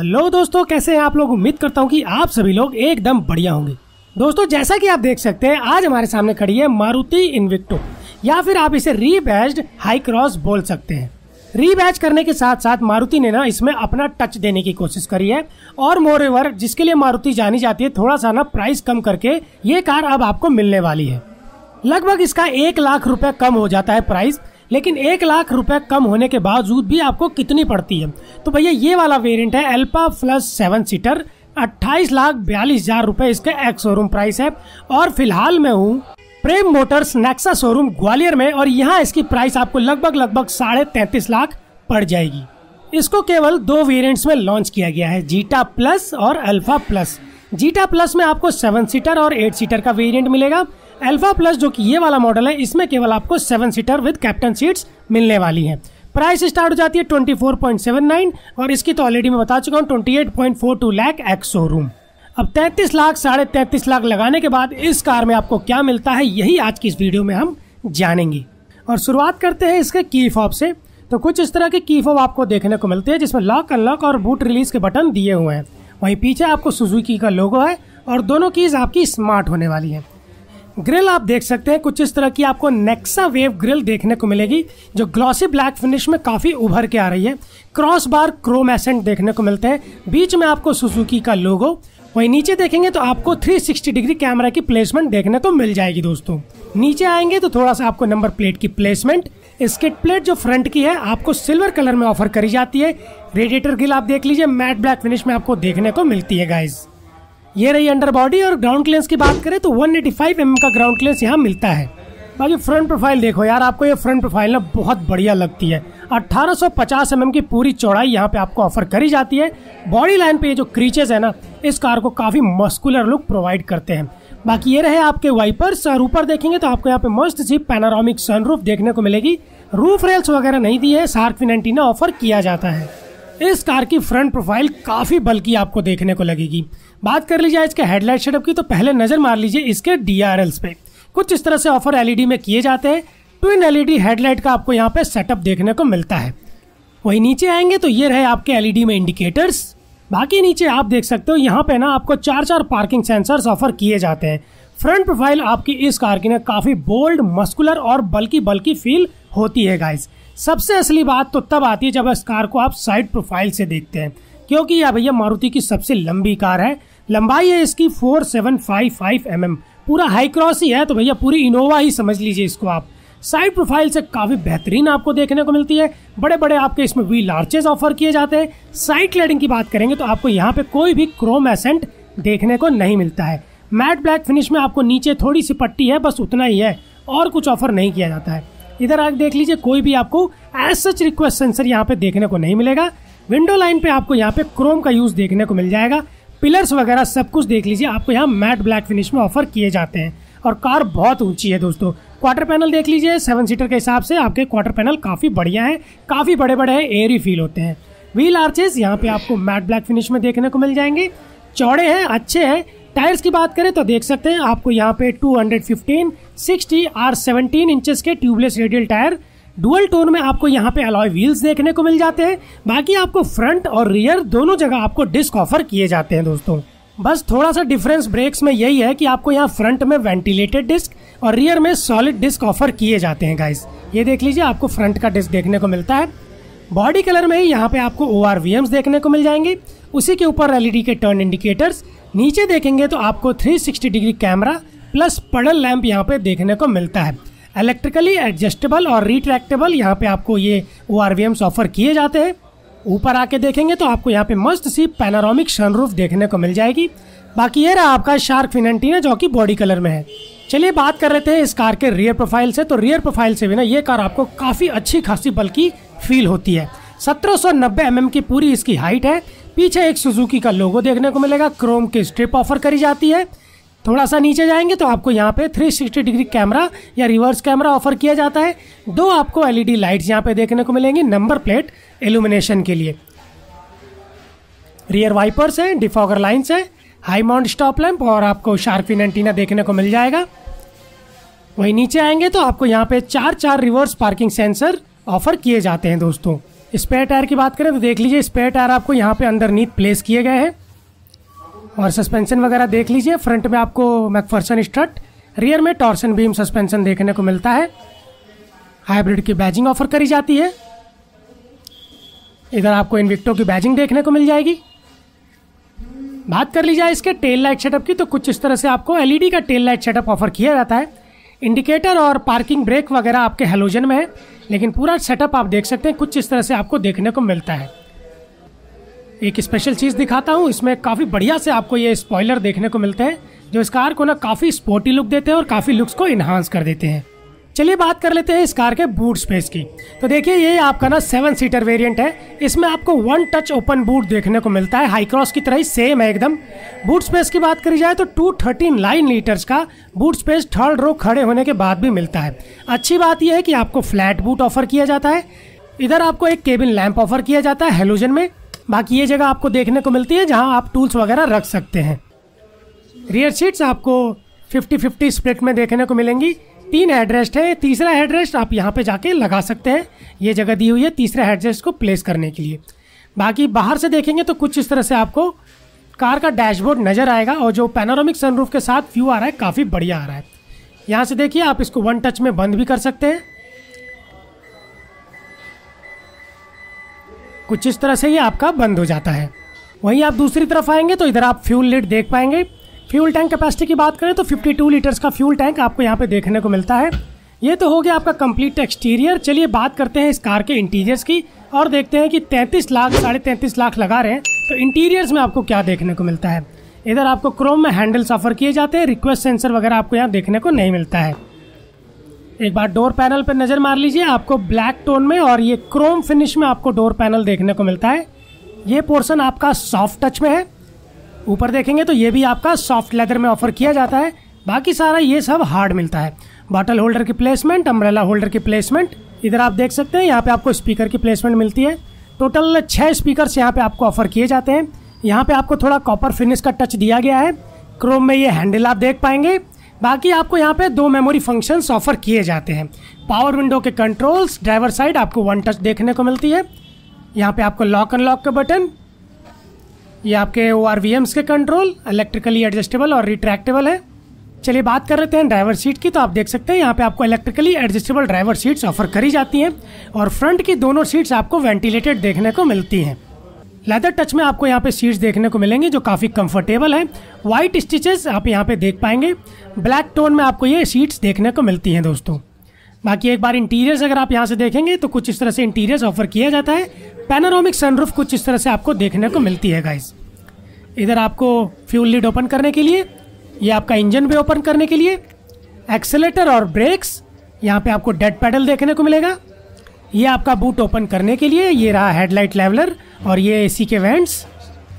hello दोस्तों कैसे हैं आप लोग उम्मीद करता हूँ कि आप सभी लोग एकदम बढ़िया होंगे दोस्तों जैसा कि आप देख सकते हैं आज हमारे सामने खड़ी है मारुति इन्विक्टो या फिर आप इसे रीबैज्ड हाई क्रॉस बोल सकते हैं रीबैच करने के साथ साथ मारुति ने ना इसमें अपना टच देने की कोशिश करी है और मोर एवर जिसके लिए मारुति जानी जाती है थोड़ा सा ना प्राइस कम करके ये कार अब आपको मिलने वाली है लगभग इसका एक लाख रुपए कम हो जाता है प्राइस लेकिन एक लाख रुपए कम होने के बावजूद भी आपको कितनी पड़ती है तो भैया ये वाला वेरिएंट है एल्पा प्लस सेवन सीटर अट्ठाईस लाख बयालीस हजार रूपए इसका एक्स शोरूम प्राइस है और फिलहाल मैं हूँ Prem Motors Nexa showroom Gwalior में और यहाँ इसकी प्राइस आपको लगभग लगभग साढ़े तैतीस लाख पड़ जाएगी इसको केवल दो वेरिएंट्स में लॉन्च किया गया है जीटा प्लस और अल्फा प्लस जीटा प्लस में आपको सेवन सीटर और एट सीटर का वेरिएंट मिलेगा अल्फा प्लस जो कि ये वाला मॉडल है इसमें केवल आपको seven seater with captain seats मिलने वाली हैं प्राइस स्टार्ट हो जाती है twenty four point seven nine और इसकी तो ऑलरेडी मैं बता चुका हूँ twenty eight point four two lakh ex showroom अब तैतीस लाख साढ़े तैंतीस लाख लगाने के बाद इस कार में आपको क्या मिलता है यही आज की इस वीडियो में हम जानेंगे और शुरुआत करते हैं इसके की फॉब से तो कुछ इस तरह के की फॉब आपको देखने को मिलते हैं जिसमें लॉक अनलॉक और बूट रिलीज के बटन दिए हुए हैं वहीं पीछे आपको सुजुकी का लोगो है और दोनों कीज़ आपकी स्मार्ट होने वाली है ग्रिल आप देख सकते हैं कुछ इस तरह की आपको नेक्सा वेव ग्रिल देखने को मिलेगी जो ग्लॉसी ब्लैक फिनिश में काफ़ी उभर के आ रही है क्रॉस बार क्रोम एसेंट देखने को मिलते हैं बीच में आपको सुजुकी का लोगो वहीं नीचे देखेंगे तो आपको 360 डिग्री कैमरा की प्लेसमेंट देखने को मिल जाएगी दोस्तों नीचे आएंगे तो थोड़ा सा आपको नंबर प्लेट की प्लेसमेंट स्किट प्लेट जो फ्रंट की है आपको सिल्वर कलर में ऑफर करी जाती है रेडिएटर ग्रिल आप देख लीजिए मैट ब्लैक फिनिश में आपको देखने को मिलती है गाइज़ ये रही अंडर बॉडी और ग्राउंड क्लेंस की बात करें तो 185 एटी mm का ग्राउंड क्लेंस यहाँ मिलता है बाकी फ्रंट प्रोफाइल देखो यार आपको ये फ्रंट प्रोफाइल ना बहुत बढ़िया लगती है 1850 एम mm की पूरी चौड़ाई यहाँ पे आपको ऑफर करी जाती है बॉडी लाइन पे ये जो क्रीचेज है ना इस कार को काफ़ी मस्कुलर लुक प्रोवाइड करते हैं बाकी ये रहे आपके वाइपर्स और ऊपर देखेंगे तो आपको यहाँ पे मस्त सी पैनारोमिक सनरूफ देखने को मिलेगी रूफ रेल्स वगैरह नहीं दी है सार्क फिन एंटीना ऑफर किया जाता है इस कार की फ्रंट प्रोफाइल काफ़ी बल्कि आपको देखने को लगेगी बात कर लीजिए इसके हेडलाइट शेडअप की तो पहले नज़र मार लीजिए इसके डी पे कुछ इस तरह से ऑफर एलईडी e में किए जाते हैं ट्विन एलईडी हेडलाइट का आपको यहाँ पे सेटअप देखने को मिलता है वही नीचे आएंगे तो ये रहे आपके एलईडी e में इंडिकेटर्स बाकी नीचे आप देख सकते हो यहाँ पे ना आपको चार चार पार्किंग सेंसर्स ऑफर किए जाते हैं फ्रंट प्रोफाइल आपकी इस कार की ना काफ़ी बोल्ड मस्कुलर और बल्कि बल्कि फील होती है गाइज़ सबसे असली बात तो तब आती है जब इस कार को आप साइड प्रोफाइल से देखते हैं क्योंकि यह भैया मारुति की सबसे लंबी कार है लंबाई है इसकी four seven five five m m पूरा हाई क्रॉस ही है तो भैया पूरी इनोवा ही समझ लीजिए इसको आप साइड प्रोफाइल से काफ़ी बेहतरीन आपको देखने को मिलती है बड़े बड़े आपके इसमें वी लार्चेज ऑफर किए जाते हैं साइड क्लैडिंग की बात करेंगे तो आपको यहाँ पे कोई भी क्रोम एसेंट देखने को नहीं मिलता है मैट ब्लैक फिनिश में आपको नीचे थोड़ी सी पट्टी है बस उतना ही है और कुछ ऑफर नहीं किया जाता है इधर आप देख लीजिए कोई भी आपको एज सच रिक्वेस्ट सेंसर यहाँ पे देखने को नहीं मिलेगा विंडो लाइन पे आपको यहाँ पे क्रोम का यूज देखने को मिल जाएगा पिलर्स वगैरह सब कुछ देख लीजिए आपको यहाँ मैट ब्लैक फिनिश में ऑफर किए जाते हैं और कार बहुत ऊंची है दोस्तों क्वार्टर पैनल देख लीजिए सेवन सीटर के हिसाब से आपके क्वार्टर पैनल काफ़ी बढ़िया है काफ़ी बड़े बड़े हैं एयरी फील होते हैं व्हील आर्चेस यहाँ पे आपको मैट ब्लैक फिनिश में देखने को मिल जाएंगे चौड़े हैं अच्छे हैं टायर्स की बात करें तो देख सकते हैं आपको यहाँ पे 215, 60 और 17 इंचेस के tubeless radial tyre dual tone में आपको यहाँ पे अलॉय व्हील्स देखने को मिल जाते हैं बाकी आपको फ्रंट और रियर दोनों जगह आपको डिस्क ऑफर किए जाते हैं दोस्तों बस थोड़ा सा डिफरेंस ब्रेक्स में यही है कि आपको यहाँ फ्रंट में वेंटिलेटेड डिस्क और रियर में सॉलिड डिस्क ऑफर किए जाते हैं गाइस ये देख लीजिए आपको फ्रंट का डिस्क देखने को मिलता है बॉडी कलर में ही यहाँ पे आपको ओ देखने को मिल जाएंगे उसी के ऊपर एलईडी e के टर्न इंडिकेटर्स नीचे देखेंगे तो आपको 360 degree camera plus puddle lamp यहाँ पे देखने को मिलता है इलेक्ट्रिकली एडजस्टेबल और रिट्रैक्टेबल यहाँ पे आपको ये ओ आर ऑफर किए जाते हैं ऊपर आके देखेंगे तो आपको यहाँ पे मस्त सी पैनारोमिक सनरूफ देखने को मिल जाएगी बाकी ये रहा आपका शार्क फिन जो कि बॉडी कलर में है चलिए बात कर रहे थे इस कार के रियर प्रोफाइल से तो रियर प्रोफाइल से भी ना ये कार आपको काफ़ी अच्छी खासी बल्कि फील होती है सत्रह सौ एम mm की पूरी इसकी हाइट है पीछे एक सुजुकी का लोगो देखने को मिलेगा क्रोम की स्ट्रिप ऑफर करी जाती है थोड़ा सा नीचे जाएंगे तो आपको यहाँ पे 360 डिग्री कैमरा या रिवर्स कैमरा ऑफर किया जाता है दो आपको एलईडी लाइट्स e यहाँ पे देखने को मिलेंगी नंबर प्लेट एलुमिनेशन के लिए रियर वाइपर्स हैं डिफॉगर लाइन्स हैं हाई माउंट स्टॉप लैंप और आपको शार्पिन एंटीना देखने को मिल जाएगा वहीं नीचे आएंगे तो आपको यहाँ पे चार चार रिवर्स पार्किंग सेंसर ऑफर किए जाते हैं दोस्तों स्पेयर टायर की बात करें तो देख लीजिए स्पेयर टायर आपको यहाँ पे अंदर नीत प्लेस किए गए हैं और सस्पेंशन वगैरह देख लीजिए फ्रंट में आपको मैकफर्सन स्ट्रट रियर में टॉर्सन बीम सस्पेंशन देखने को मिलता है हाइब्रिड की बैजिंग ऑफर करी जाती है इधर आपको इन्विक्टो की बैजिंग देखने को मिल जाएगी बात कर ली जाए इसके टेल लाइट सेटअप की तो कुछ इस तरह से आपको एलईडी e का टेल लाइट सेटअप ऑफर किया जाता है इंडिकेटर और पार्किंग ब्रेक वगैरह आपके हेलोजन में है लेकिन पूरा सेटअप आप देख सकते हैं कुछ इस तरह से आपको देखने को मिलता है एक स्पेशल चीज़ दिखाता हूँ इसमें काफ़ी बढ़िया से आपको ये स्पॉयलर देखने को मिलते हैं जो इस कार को ना काफ़ी स्पोर्टी लुक देते हैं और काफ़ी लुक्स को इन्हांस कर देते हैं चलिए बात कर लेते हैं इस कार के बूट स्पेस की तो देखिए ये आपका ना सेवन सीटर वेरिएंट है इसमें आपको वन टच ओपन बूट देखने को मिलता है हाईक्रॉस की तरह ही सेम है एकदम बूट स्पेस की बात करी जाए तो टू थर्टी नाइन लीटर्स का बूट स्पेस थर्ड रो खड़े होने के बाद भी मिलता है अच्छी बात यह है कि आपको फ्लैट बूट ऑफर किया जाता है इधर आपको एक केबिन लैंप ऑफर किया जाता है हेलोजन में बाकी ये जगह आपको देखने को मिलती है जहाँ आप टूल्स वगैरह रख सकते हैं रियर सीट्स आपको 50-50 स्प्लिट में देखने को मिलेंगी तीन हेडरेस्ट है तीसरा हेडरेस्ट आप यहाँ पे जाके लगा सकते हैं ये जगह दी हुई है तीसरे हेडरेस्ट को प्लेस करने के लिए बाकी बाहर से देखेंगे तो कुछ इस तरह से आपको कार का डैशबोर्ड नज़र आएगा और जो पैनोरामिक सनरूफ के साथ व्यू आ रहा है काफ़ी बढ़िया आ रहा है यहाँ से देखिए आप इसको वन टच में बंद भी कर सकते हैं कुछ इस तरह से ये आपका बंद हो जाता है वहीं आप दूसरी तरफ आएंगे तो इधर आप फ्यूल लिट देख पाएंगे फ्यूल टैंक कैपेसिटी की बात करें तो 52 लीटर्स का फ्यूल टैंक आपको यहाँ पे देखने को मिलता है ये तो हो गया आपका कंप्लीट एक्सटीरियर चलिए बात करते हैं इस कार के इंटीरियर्स की और देखते हैं कि 33 लाख साढ़े तैंतीस लाख लगा रहे हैं तो इंटीरियर्स में आपको क्या देखने को मिलता है इधर आपको क्रोम में हैंडल्स ऑफर किए जाते हैं रिक्वेस्ट सेंसर वगैरह आपको यहाँ देखने को नहीं मिलता है एक बार डोर पैनल पर नज़र मार लीजिए आपको ब्लैक टोन में और ये क्रोम फिनिश में आपको डोर पैनल देखने को मिलता है ये पोर्सन आपका सॉफ्ट टच में है ऊपर देखेंगे तो ये भी आपका सॉफ्ट लेदर में ऑफर किया जाता है बाकी सारा ये सब हार्ड मिलता है बॉटल होल्डर की प्लेसमेंट अम्ब्रेला होल्डर की प्लेसमेंट इधर आप देख सकते हैं यहाँ पे आपको स्पीकर की प्लेसमेंट मिलती है टोटल छः स्पीकर्स यहाँ पे आपको ऑफर किए जाते हैं यहाँ पे आपको थोड़ा कॉपर फिनिश का टच दिया गया है क्रोम में ये हैंडल आप देख पाएंगे बाकी आपको यहाँ पे दो मेमोरी फंक्शंस ऑफर किए जाते हैं पावर विंडो के कंट्रोल्स ड्राइवर साइड आपको वन टच देखने को मिलती है यहाँ पे आपको लॉक अनलॉक का बटन ये आपके ओ आर वी एम्स के कंट्रोल इलेक्ट्रिकली एडजस्टेबल और रिट्रैक्टेबल है चलिए बात कर लेते हैं ड्राइवर सीट की तो आप देख सकते हैं यहाँ पे आपको electrically adjustable driver seats offer करी जाती हैं और फ्रंट की दोनों सीट्स आपको वेंटिलेटेड देखने को मिलती हैं लेदर टच में आपको यहाँ पे सीट्स देखने को मिलेंगी जो काफ़ी कंफर्टेबल है वाइट स्टिचेस आप यहाँ पे देख पाएंगे ब्लैक टोन में आपको ये सीट्स देखने को मिलती हैं दोस्तों बाकी एक बार इंटीरियर्स अगर आप यहाँ से देखेंगे तो कुछ इस तरह से इंटीरियर्स ऑफर किया जाता है पैनारोमिक सनरूफ कुछ इस तरह से आपको देखने को मिलती है गाइस इधर आपको फ्यूल लीड ओपन करने के लिए ये आपका इंजन भी ओपन करने के लिए एक्सेलेटर और ब्रेक्स यहाँ पे आपको डेड पैडल देखने को मिलेगा ये आपका बूट ओपन करने के लिए ये रहा हेडलाइट लेवलर और ये एसी के वेंट्स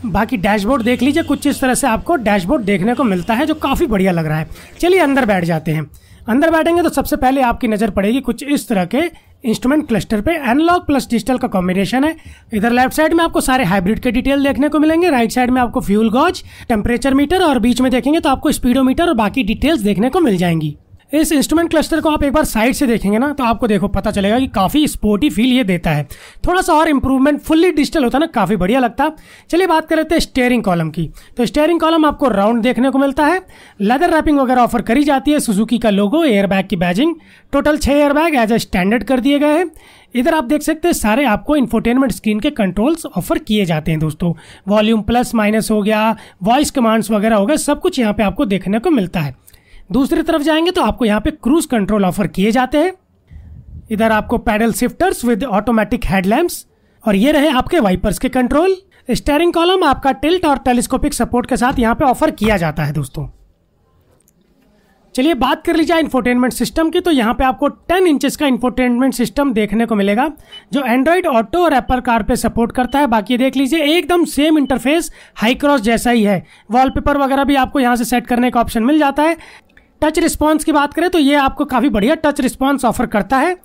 बाकी डैशबोर्ड देख लीजिए कुछ इस तरह से आपको डैशबोर्ड देखने को मिलता है जो काफ़ी बढ़िया लग रहा है चलिए अंदर बैठ जाते हैं अंदर बैठेंगे तो सबसे पहले आपकी नज़र पड़ेगी कुछ इस तरह के इंस्ट्रूमेंट क्लस्टर पे एनालॉग प्लस डिजिटल का कॉम्बिनेशन है इधर लेफ्ट साइड में आपको सारे हाइब्रिड के डिटेल देखने को मिलेंगे राइट साइड में आपको फ्यूल गॉज टेम्परेचर मीटर और बीच में देखेंगे तो आपको स्पीडोमीटर और बाकी डिटेल्स देखने को मिल जाएंगी इस इंस्ट्रूमेंट क्लस्टर को आप एक बार साइड से देखेंगे ना तो आपको देखो पता चलेगा कि काफ़ी स्पोर्टी फील ये देता है थोड़ा सा और इम्प्रूवमेंट फुल्ली डिजिटल होता ना काफ़ी बढ़िया लगता चलिए बात कर लेते हैं स्टेयरिंग कॉलम की तो स्टेयरिंग कॉलम आपको राउंड देखने को मिलता है लेदर रैपिंग वगैरह ऑफर करी जाती है सुजुकी का लोगो एयरबैग की बैजिंग टोटल छः एयरबैग एज ए स्टैंडर्ड कर दिए गए हैं इधर आप देख सकते हैं सारे आपको इन्फोटेनमेंट स्क्रीन के कंट्रोल्स ऑफर किए जाते हैं दोस्तों वॉल्यूम प्लस माइनस हो गया वॉइस कमांड्स वगैरह हो गया सब कुछ यहाँ पे आपको देखने को मिलता है दूसरी तरफ जाएंगे तो आपको यहाँ पे क्रूज कंट्रोल ऑफर किए जाते हैं इधर आपको paddle shifters with automatic headlamps और ये रहे आपके वाइपर्स के कंट्रोल स्टेयरिंग कॉलम आपका टिल्ट और टेलीस्कोपिक सपोर्ट के साथ यहाँ पे ऑफर किया जाता है दोस्तों चलिए बात कर लीजिए इन्फोटेनमेंट सिस्टम की तो यहाँ पे आपको 10 इंचेस का इन्फोटेनमेंट सिस्टम देखने को मिलेगा जो एंड्रॉयड ऑटो और एप्पल कार पे सपोर्ट करता है बाकी देख लीजिए एकदम सेम इंटरफेस हाई क्रॉस जैसा ही है वॉलपेपर वगैरह भी आपको यहाँ से सेट करने का ऑप्शन मिल जाता है टच रिस्पॉन्स की बात करें तो ये आपको काफ़ी बढ़िया टच रिस्पॉन्स ऑफर करता है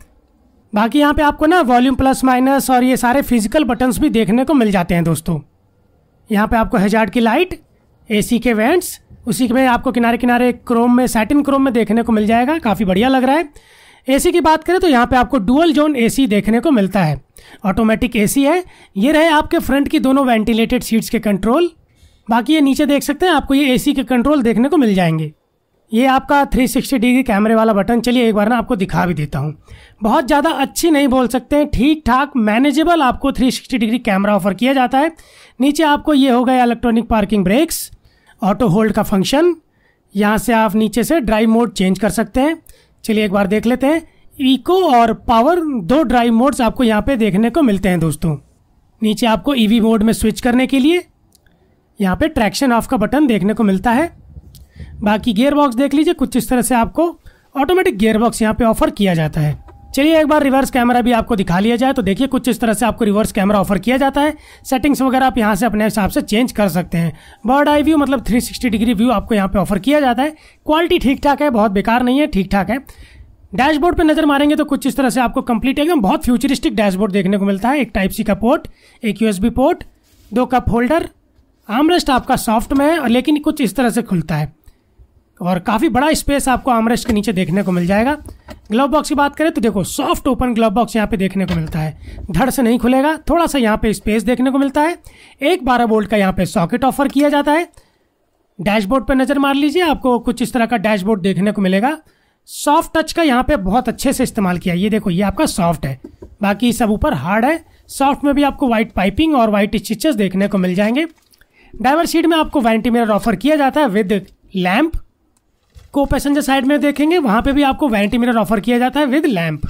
बाकी यहाँ पे आपको ना वॉल्यूम प्लस माइनस और ये सारे फिजिकल बटन्स भी देखने को मिल जाते हैं दोस्तों यहाँ पे आपको हजार की लाइट एसी के वेंट्स उसी में आपको किनारे किनारे क्रोम में सैटिन क्रोम में देखने को मिल जाएगा काफ़ी बढ़िया लग रहा है ए की बात करें तो यहाँ पर आपको डुअल जोन ए देखने को मिलता है ऑटोमेटिक ए है ये रहे आपके फ्रंट की दोनों वेंटिलेटेड सीट्स के कंट्रोल बाकी ये नीचे देख सकते हैं आपको ये एसी के कंट्रोल देखने को मिल जाएंगे ये आपका 360 डिग्री कैमरे वाला बटन चलिए एक बार ना आपको दिखा भी देता हूँ बहुत ज़्यादा अच्छी नहीं बोल सकते हैं ठीक ठाक मैनेजेबल आपको 360 डिग्री कैमरा ऑफर किया जाता है नीचे आपको ये हो गया electronic parking brakes auto hold का फंक्शन यहाँ से आप नीचे से ड्राइव मोड चेंज कर सकते हैं चलिए एक बार देख लेते हैं ईको और पावर दो ड्राइव मोड्स आपको यहाँ पर देखने को मिलते हैं दोस्तों नीचे आपको ई e मोड में स्विच करने के लिए यहाँ पर ट्रैक्शन ऑफ का बटन देखने को मिलता है बाकी गेयर बॉक्स देख लीजिए कुछ इस तरह से आपको ऑटोमेटिक गेयर बॉक्स यहाँ पे ऑफर किया जाता है चलिए एक बार रिवर्स कैमरा भी आपको दिखा लिया जाए तो देखिए कुछ इस तरह से आपको रिवर्स कैमरा ऑफर किया जाता है सेटिंग्स वगैरह आप यहाँ से अपने हिसाब से चेंज कर सकते हैं बर्ड आई व्यू मतलब 360 डिग्री व्यू आपको यहाँ पे ऑफर किया जाता है क्वालिटी ठीक ठाक है बहुत बेकार नहीं है ठीक ठाक है डैशबोर्ड पे नजर मारेंगे तो कुछ इस तरह से आपको कंप्लीट एकदम बहुत फ्यूचरिस्टिक डैशबोर्ड देखने को मिलता है एक टाइप सी का पोर्ट एक यूएसबी पोर्ट दो कप होल्डर आमरेस्ट आपका सॉफ्ट में है लेकिन कुछ इस तरह से खुलता है और काफ़ी बड़ा स्पेस आपको आमरेस के नीचे देखने को मिल जाएगा ग्लव बॉक्स की बात करें तो देखो सॉफ्ट ओपन ग्लव बॉक्स यहाँ पे देखने को मिलता है धड़ से नहीं खुलेगा थोड़ा सा यहाँ पे स्पेस देखने को मिलता है एक बारह बोल्ट का यहाँ पे सॉकेट ऑफर किया जाता है डैशबोर्ड पे नज़र मार लीजिए आपको कुछ इस तरह का डैशबोर्ड देखने को मिलेगा सॉफ्ट टच का यहाँ पे बहुत अच्छे से इस्तेमाल किया ये देखो ये आपका सॉफ्ट है बाकी सब ऊपर हार्ड है सॉफ्ट में भी आपको वाइट पाइपिंग और वाइट स्टिचेस देखने को मिल जाएंगे ड्राइवर सीट में आपको वेंटी मिरर ऑफर किया जाता है विद लैम्प को पैसेंजर साइड में देखेंगे वहाँ पे भी आपको वैनिटी मिरर ऑफर किया जाता है विद लैंप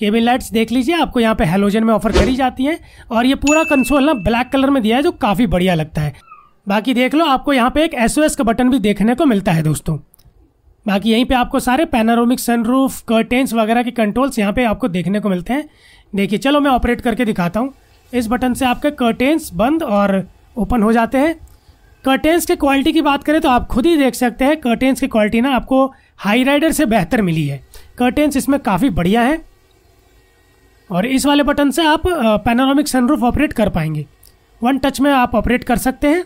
केबिन लाइट्स देख लीजिए आपको यहाँ पे हेलोजन में ऑफर करी जाती हैं और ये पूरा कंसोल ना ब्लैक कलर में दिया है जो काफ़ी बढ़िया लगता है बाकी देख लो आपको यहाँ पे एक एस का बटन भी देखने को मिलता है दोस्तों बाकी यहीं पे आपको सारे पैनारोमिक सनरूफ कर्टेंस वगैरह के कंट्रोल्स यहाँ पे आपको देखने को मिलते हैं देखिए चलो मैं ऑपरेट करके दिखाता हूँ इस बटन से आपके कर्टेंस बंद और ओपन हो जाते हैं कर्टेंस की क्वालिटी की बात करें तो आप खुद ही देख सकते हैं कर्टेंस की क्वालिटी ना आपको हाई राइडर से बेहतर मिली है कर्टेंस इसमें काफ़ी बढ़िया है और इस वाले बटन से आप पैनोरामिक सनरूफ ऑपरेट कर पाएंगे वन टच में आप ऑपरेट कर सकते हैं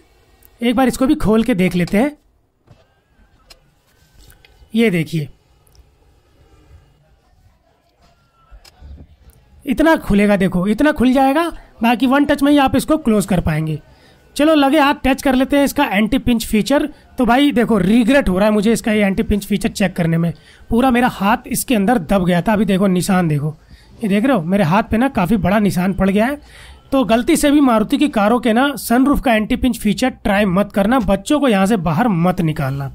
एक बार इसको भी खोल के देख लेते हैं ये देखिए इतना खुलेगा देखो इतना खुल जाएगा बाकी वन टच में ही आप इसको क्लोज कर पाएंगे चलो लगे हाथ टच कर लेते हैं इसका एंटी पिंच फीचर तो भाई देखो रिग्रेट हो रहा है मुझे इसका ये एंटी पिंच फीचर चेक करने में पूरा मेरा हाथ इसके अंदर दब गया था अभी देखो निशान देखो ये देख रहे हो मेरे हाथ पे ना काफ़ी बड़ा निशान पड़ गया है तो गलती से भी मारुति की कारों के ना सनरूफ का एंटी पिंच फीचर ट्राई मत करना बच्चों को यहाँ से बाहर मत निकालना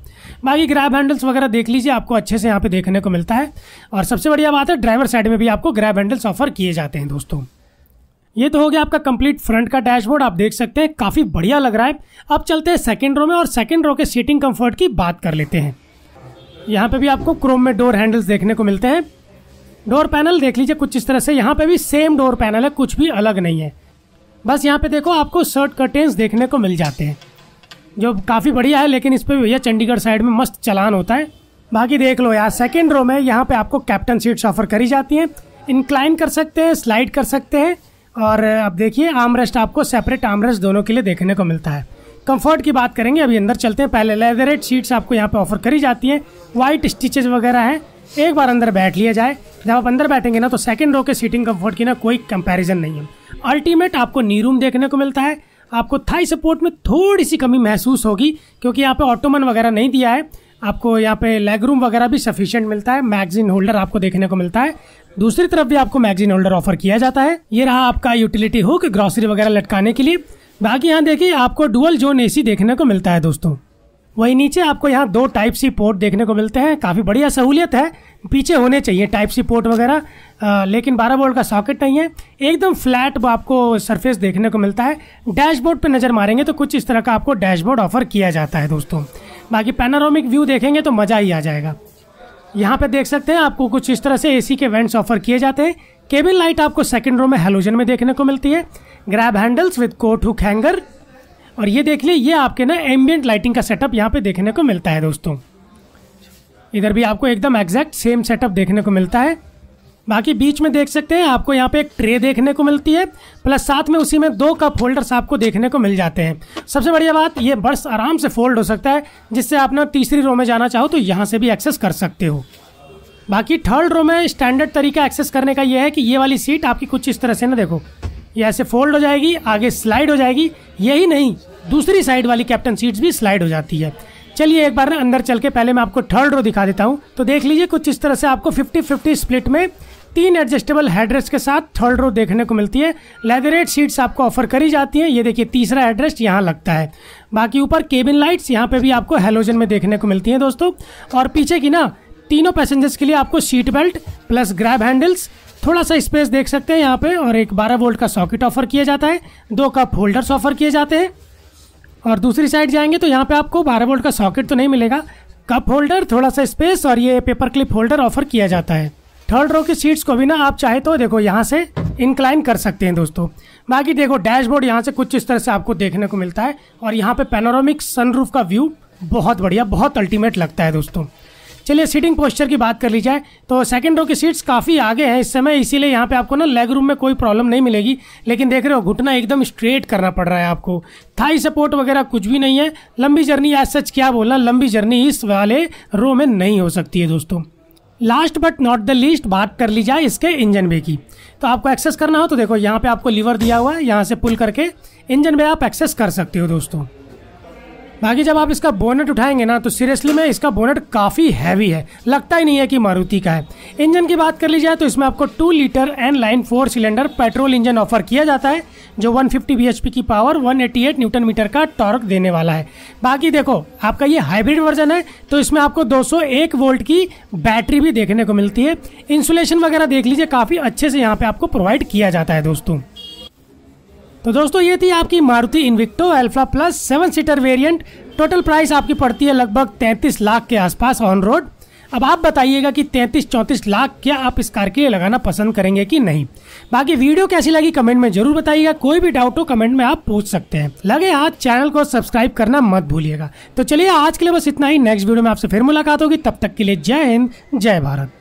बाकी ग्रैब हैंडल्स वगैरह देख लीजिए आपको अच्छे से यहाँ पे देखने को मिलता है और सबसे बढ़िया बात है ड्राइवर साइड में भी आपको ग्रैब हैंडल्स ऑफर किए जाते हैं दोस्तों ये तो हो गया आपका कंप्लीट फ्रंट का डैशबोर्ड आप देख सकते हैं काफ़ी बढ़िया लग रहा है अब चलते हैं सेकेंड रो में और सेकेंड रो के सीटिंग कंफर्ट की बात कर लेते हैं यहाँ पे भी आपको क्रोम में डोर हैंडल्स देखने को मिलते हैं डोर पैनल देख लीजिए कुछ इस तरह से यहाँ पे भी सेम डोर पैनल है कुछ भी अलग नहीं है बस यहाँ पे देखो आपको शर्ट कर्टेंस देखने को मिल जाते हैं जो काफ़ी बढ़िया है लेकिन इस पर भैया चंडीगढ़ साइड में मस्त चलान होता है बाकी देख लो यार सेकेंड रो में यहाँ पर आपको कैप्टन सीट्स ऑफर करी जाती हैं इंक्लाइन कर सकते हैं स्लाइड कर सकते हैं और अब देखिए आमरेस्ट आपको सेपरेट आमरेस्ट दोनों के लिए देखने को मिलता है कंफर्ट की बात करेंगे अभी अंदर चलते हैं पहले लेदरेट सीट्स आपको यहाँ पे ऑफर करी जाती हैं वाइट स्टिचेज वगैरह हैं एक बार अंदर बैठ लिया जाए जब आप अंदर बैठेंगे ना तो सेकंड रो के सीटिंग कंफर्ट की ना कोई कंपैरिजन नहीं है अल्टीमेट आपको नी रूम देखने को मिलता है आपको थाई सपोर्ट में थोड़ी सी कमी महसूस होगी क्योंकि यहाँ पे ऑटोमन वगैरह नहीं दिया है आपको यहाँ पे लेग रूम वगैरह भी सफिशिएंट मिलता है मैगजीन होल्डर आपको देखने को मिलता है दूसरी तरफ भी आपको मैगजीन होल्डर ऑफर किया जाता है ये रहा आपका यूटिलिटी हुक ग्रॉसरी वगैरह लटकाने के लिए बाकी यहाँ देखिए आपको डुअल जोन एसी देखने को मिलता है दोस्तों वही नीचे आपको यहाँ दो टाइप सी पोर्ट देखने को मिलते हैं काफ़ी बढ़िया सहूलियत है पीछे होने चाहिए टाइप सी पोर्ट वगैरह लेकिन 12 वोल्ट का सॉकेट नहीं है एकदम फ्लैट आपको सरफेस देखने को मिलता है डैशबोर्ड पे नज़र मारेंगे तो कुछ इस तरह का आपको डैशबोर्ड ऑफर किया जाता है दोस्तों बाकी पैनारोमिक व्यू देखेंगे तो मज़ा ही आ जाएगा यहाँ पे देख सकते हैं आपको कुछ इस तरह से एसी के वेंट्स ऑफर किए जाते हैं केबिन लाइट आपको सेकंड रो में हेलोजन में देखने को मिलती है grab handles with coat hook hanger और ये देख लिए ये आपके ना एम्बियंट लाइटिंग का सेटअप यहाँ पे देखने को मिलता है दोस्तों इधर भी आपको एकदम एग्जैक्ट सेम सेटअप देखने को मिलता है बाकी बीच में देख सकते हैं आपको यहाँ पे एक ट्रे देखने को मिलती है प्लस साथ में उसी में दो कप होल्डर्स आपको देखने को मिल जाते हैं सबसे बढ़िया बात ये बर्स आराम से फोल्ड हो सकता है जिससे आप ना तीसरी रो में जाना चाहो तो यहाँ से भी एक्सेस कर सकते हो बाकी थर्ड रो में स्टैंडर्ड तरीका एक्सेस करने का ये है कि ये वाली सीट आपकी कुछ इस तरह से ना देखो ये ऐसे फोल्ड हो जाएगी आगे स्लाइड हो जाएगी यही नहीं दूसरी साइड वाली कैप्टन सीट्स भी स्लाइड हो जाती है चलिए एक बार ना अंदर चल के पहले मैं आपको थर्ड रो दिखा देता हूँ तो देख लीजिए कुछ इस तरह से आपको 50-50 स्प्लिट में तीन एडजस्टेबल हेडरेस के साथ थर्ड रो देखने को मिलती है लेदरेट सीट्स आपको ऑफर करी जाती हैं ये देखिए तीसरा एड्रेस यहाँ लगता है बाकी ऊपर केबिन लाइट्स यहाँ पे भी आपको हेलोजन में देखने को मिलती हैं दोस्तों और पीछे की ना तीनों पैसेंजर्स के लिए आपको seat belt plus grab handles थोड़ा सा स्पेस देख सकते हैं यहाँ पे और एक 12 वोल्ट का सॉकेट ऑफर किया जाता है दो कप होल्डर्स ऑफर किए जाते हैं और दूसरी साइड जाएंगे तो यहाँ पे आपको 12 वोल्ट का सॉकेट तो नहीं मिलेगा कप होल्डर थोड़ा सा स्पेस और ये पेपर क्लिप होल्डर ऑफर किया जाता है थर्ड रो की सीट्स को भी ना आप चाहे तो देखो यहाँ से इंक्लाइन कर सकते हैं दोस्तों बाकी देखो डैशबोर्ड यहाँ से कुछ इस तरह से आपको देखने को मिलता है और यहाँ पे पेनोरामिक सनरूफ का व्यू बहुत बढ़िया बहुत अल्टीमेट लगता है दोस्तों चलिए सीटिंग पोस्चर की बात कर ली जाए तो सेकंड रो की सीट्स काफ़ी आगे हैं इस समय इसीलिए यहाँ पे आपको ना लेग रूम में कोई प्रॉब्लम नहीं मिलेगी लेकिन देख रहे हो घुटना एकदम स्ट्रेट करना पड़ रहा है आपको थाई सपोर्ट वगैरह कुछ भी नहीं है लंबी जर्नी एज सच क्या बोलना लंबी जर्नी इस वाले रो में नहीं हो सकती है दोस्तों last but not the least बात कर ली जाए इसके इंजन बे की तो आपको एक्सेस करना हो तो देखो यहाँ पे आपको लीवर दिया हुआ है यहाँ से पुल करके इंजन बे आप एक्सेस कर सकते हो दोस्तों बाकी जब आप इसका बोनट उठाएंगे ना तो सीरियसली में इसका बोनट काफ़ी हैवी है लगता ही नहीं है कि मारुति का है इंजन की बात कर ली जाए तो इसमें आपको two litre inline four cylinder petrol engine offer किया जाता है जो 150 फिफ्टी की पावर 188 न्यूटन मीटर का टॉर्क देने वाला है बाकी देखो आपका ये हाइब्रिड वर्जन है तो इसमें आपको 201 वोल्ट की बैटरी भी देखने को मिलती है इंसुलेशन वगैरह देख लीजिए काफ़ी अच्छे से यहाँ पर आपको प्रोवाइड किया जाता है दोस्तों तो दोस्तों ये थी आपकी Maruti Invicto Alpha plus seven seater variant total price आपकी पड़ती है लगभग 33 लाख के आसपास ऑन रोड अब आप बताइएगा कि 33-34 लाख क्या आप इस कार के लिए लगाना पसंद करेंगे कि नहीं बाकी वीडियो कैसी लगी कमेंट में जरूर बताइएगा कोई भी डाउट हो कमेंट में आप पूछ सकते हैं लगे हाथ चैनल को सब्सक्राइब करना मत भूलिएगा तो चलिए आज के लिए बस इतना ही नेक्स्ट वीडियो में आपसे फिर मुलाकात होगी तब तक के लिए जय हिंद जय भारत